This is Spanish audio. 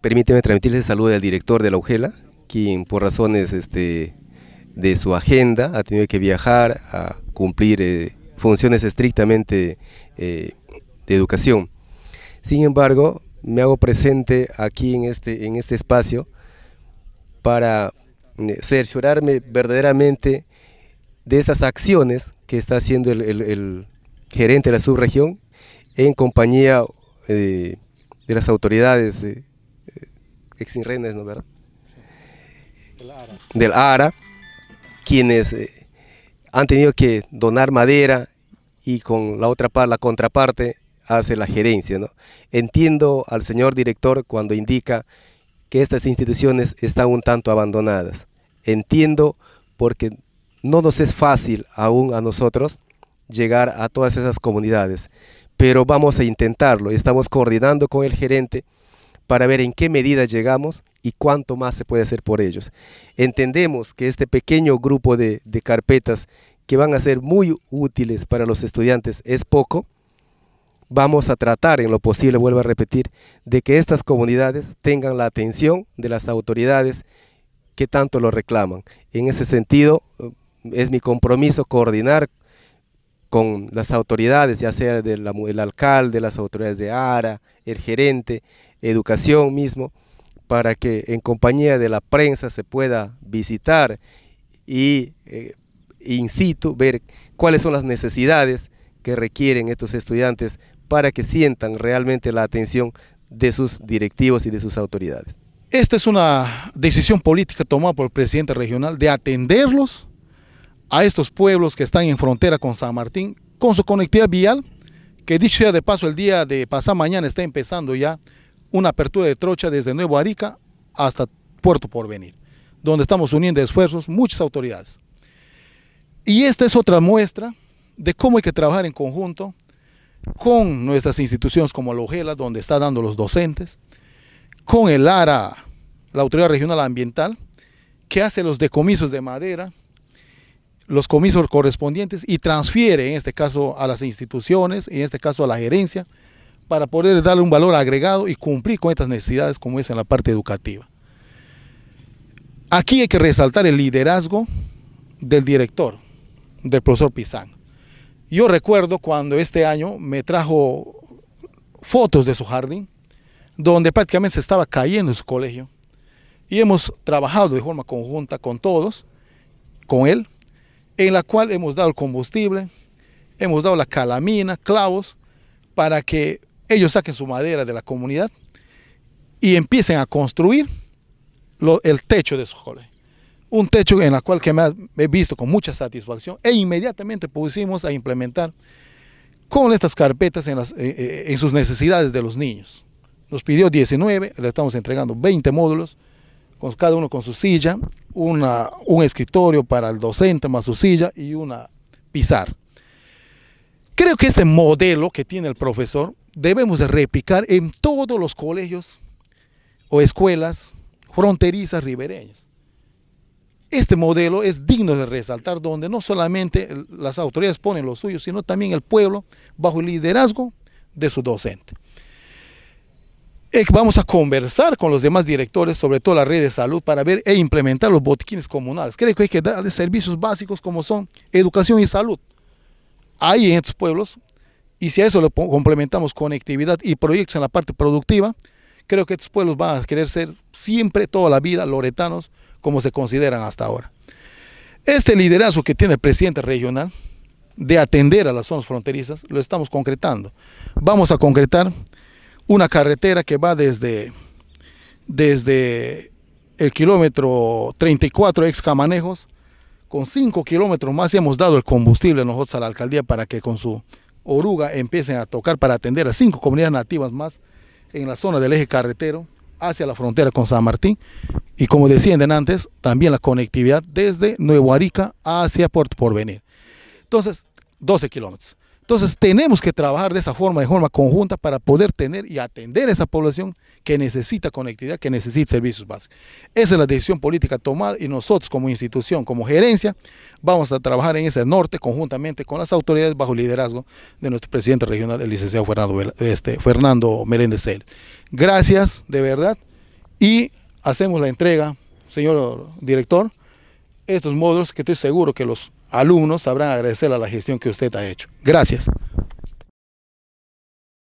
Permíteme transmitirles saludo al director de la UGELA, quien por razones este, de su agenda ha tenido que viajar a cumplir eh, funciones estrictamente eh, de educación. Sin embargo, me hago presente aquí en este, este espacio para eh, cerciorarme verdaderamente de estas acciones que está haciendo el, gerente de la subregión en compañía de las autoridades de ex ¿no verdad? Del, ARA. quienes eh, han tenido que donar madera y con la otra parte, la contraparte, hace la gerencia, ¿no? Entiendo al señor director cuando indica que estas instituciones están un tanto abandonadas. Entiendo porque no nos es fácil aún a nosotros llegar a todas esas comunidades, pero vamos a intentarlo. Estamos coordinando con el gerente para ver en qué medida llegamos y cuánto más se puede hacer por ellos. Entendemos que este pequeño grupo de, carpetas que van a ser muy útiles para los estudiantes es poco, vamos a tratar en lo posible, vuelvo a repetir, de que estas comunidades tengan la atención de las autoridades que tanto lo reclaman. En ese sentido, eh, es mi compromiso coordinar con las autoridades, ya sea el alcalde, las autoridades de ARA, el gerente, educación mismo, para que en compañía de la prensa se pueda visitar y incito eh, in situ ver cuáles son las necesidades que requieren estos estudiantes para que sientan realmente la atención de sus directivos y de sus autoridades. Esta es una decisión política tomada por el presidente regional de atenderlos a estos pueblos que están en frontera con San Martín, con su conectividad vial, que dicho sea de paso, el día de pasar mañana está empezando ya una apertura de trocha desde Nuevo Arica hasta Puerto Porvenir, donde estamos uniendo esfuerzos muchas autoridades. Y esta es otra muestra de cómo hay que trabajar en conjunto con nuestras instituciones como la OGELA, donde está dando los docentes, con el ARA, la Autoridad Regional Ambiental, que hace los decomisos de madera, los comisos correspondientes y transfiere, en este caso, a las instituciones, en este caso a la gerencia, para poder darle un valor agregado y cumplir con estas necesidades como es en la parte educativa. Aquí hay que resaltar el liderazgo del director, del profesor Pizán. Yo recuerdo cuando este año me trajo fotos de su jardín, donde prácticamente se estaba cayendo su colegio. Y hemos trabajado de forma conjunta con todos, con él, en la cual hemos dado el combustible, hemos dado la calamina, clavos, para que ellos saquen su madera de la comunidad y empiecen a construir el techo de su colegio. Un techo en el cual que me he visto con mucha satisfacción e inmediatamente pusimos a implementar con estas carpetas en, eh, eh, sus necesidades de los niños. Nos pidió 19, le estamos entregando 20 módulos, con cada uno con su silla, una, un escritorio para el docente más su silla y una pizarra. Creo que este modelo que tiene el profesor debemos replicar en todos los colegios o escuelas fronterizas ribereñas. Este modelo es digno de resaltar donde no solamente las autoridades ponen los suyos sino también el pueblo bajo el liderazgo de su docente. Vamos a conversar con los demás directores, sobre todo la red de salud, para ver e implementar los botiquines comunales. Creo que hay que darles servicios básicos como son educación y salud. ahí en estos pueblos y si a eso lo complementamos conectividad y proyectos en la parte productiva, creo que estos pueblos van a querer ser siempre, toda la vida, loretanos, como se consideran hasta ahora. Este liderazgo que tiene el presidente regional de atender a las zonas fronterizas, lo estamos concretando. Vamos a concretar una carretera que va desde, desde el kilómetro 34 ex Camanejos, con 5 kilómetros más y hemos dado el combustible nosotros a la alcaldía para que con su Oruga empiecen a tocar para atender a cinco comunidades nativas más en la zona del eje carretero hacia la frontera con San Martín y como decían antes, también la conectividad desde Nuevo Arica hacia Puerto Porvenir. Entonces, 12 kilómetros. Entonces tenemos que trabajar de esa forma, de forma conjunta, para poder tener y atender a esa población que necesita conectividad, que necesita servicios básicos. Esa es la decisión política tomada y nosotros como institución, como gerencia, vamos a trabajar en ese norte conjuntamente con las autoridades bajo el liderazgo de nuestro presidente regional, el licenciado Fernando, este, Fernando Cel. Gracias, de verdad, y hacemos la entrega, señor director, estos módulos que estoy seguro que los alumnos sabrán agradecer a la gestión que usted ha hecho. Gracias.